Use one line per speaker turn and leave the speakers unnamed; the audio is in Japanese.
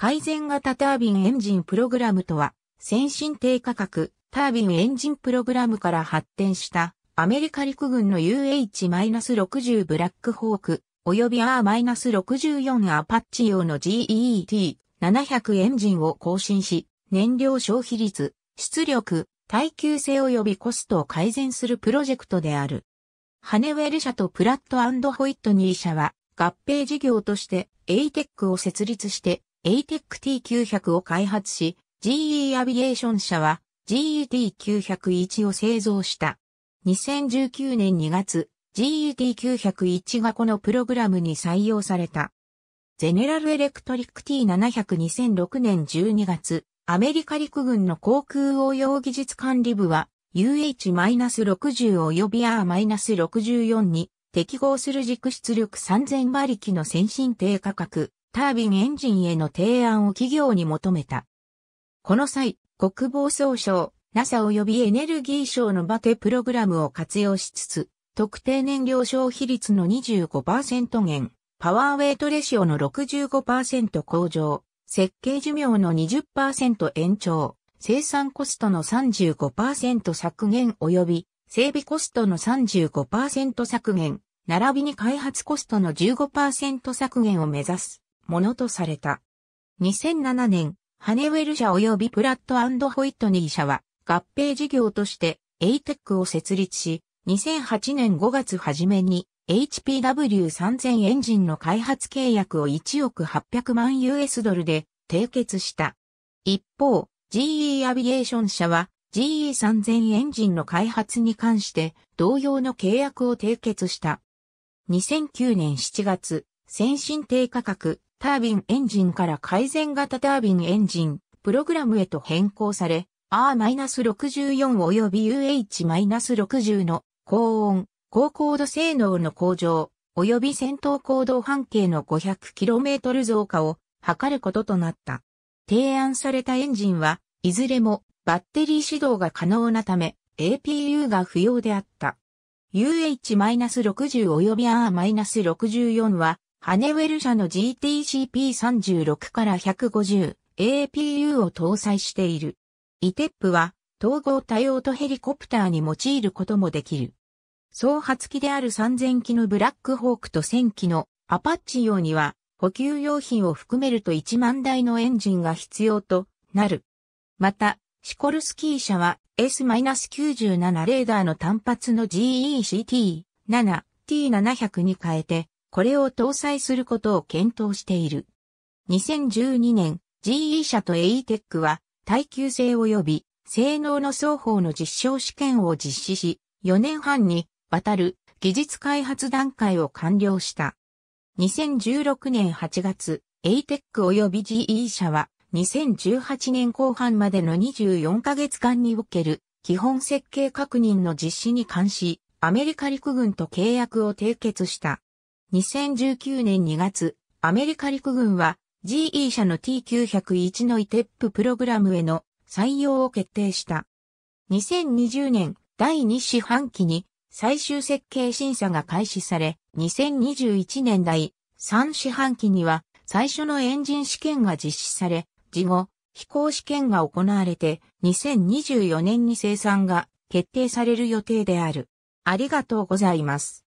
改善型タービンエンジンプログラムとは、先進低価格タービンエンジンプログラムから発展したアメリカ陸軍の UH-60 ブラックホーク及び R-64 アパッチ用の GET700 エンジンを更新し、燃料消費率、出力、耐久性及びコストを改善するプロジェクトである。ハネウェル社とプラットホイットニー社は合併事業として ATEC を設立して ATEC-T900 を開発し、GE アビエーション社は GET901 を製造した。2019年2月、GET901 がこのプログラムに採用された。ゼネラルエレクトリック T7002006 年12月、アメリカ陸軍の航空応用技術管理部は UH-60 及び R-64 に適合する軸出力3000馬力の先進低価格タービンエンジンへの提案を企業に求めた。この際、国防総省、NASA 及びエネルギー省のバテプログラムを活用しつつ、特定燃料消費率の25%減、パワーウェイトレシオの65%向上、設計寿命の20%延長、生産コストの35%削減及び整備コストの35%削減、並びに開発コストの15%削減を目指す。ものとされた。2007年、ハネウェル社及びプラットホイットニー社は合併事業として ATEC を設立し、2008年5月初めに HPW3000 エンジンの開発契約を1億800万 US ドルで締結した。一方、GE アビエーション社は GE3000 エンジンの開発に関して同様の契約を締結した。2009年7月、先進低価格タービンエンジンから改善型タービンエンジン、プログラムへと変更され、R-64 及び UH-60 の高温、高高度性能の向上、及び戦闘行動半径の 500km 増加を図ることとなった。提案されたエンジンは、いずれもバッテリー始動が可能なため、APU が不要であった。UH-60 及び R-64 は、ハネウェル社の GTCP36 から 150APU を搭載している。ETEP は統合多用途ヘリコプターに用いることもできる。総発機である3000機のブラックホークと1000機のアパッチ用には補給用品を含めると1万台のエンジンが必要となる。また、シコルスキー社は S-97 レーダーの単発の GECT7T700 に変えてこれを搭載することを検討している。2012年、GE 社と a t e c は耐久性及び性能の双方の実証試験を実施し、4年半にわたる技術開発段階を完了した。2016年8月、ATEC 及び GE 社は2018年後半までの24ヶ月間における基本設計確認の実施に関し、アメリカ陸軍と契約を締結した。2019年2月、アメリカ陸軍は GE 社の T901 のイテッププログラムへの採用を決定した。2020年第2四半期に最終設計審査が開始され、2021年第3四半期には最初のエンジン試験が実施され、事後、飛行試験が行われて、2024年に生産が決定される予定である。ありがとうございます。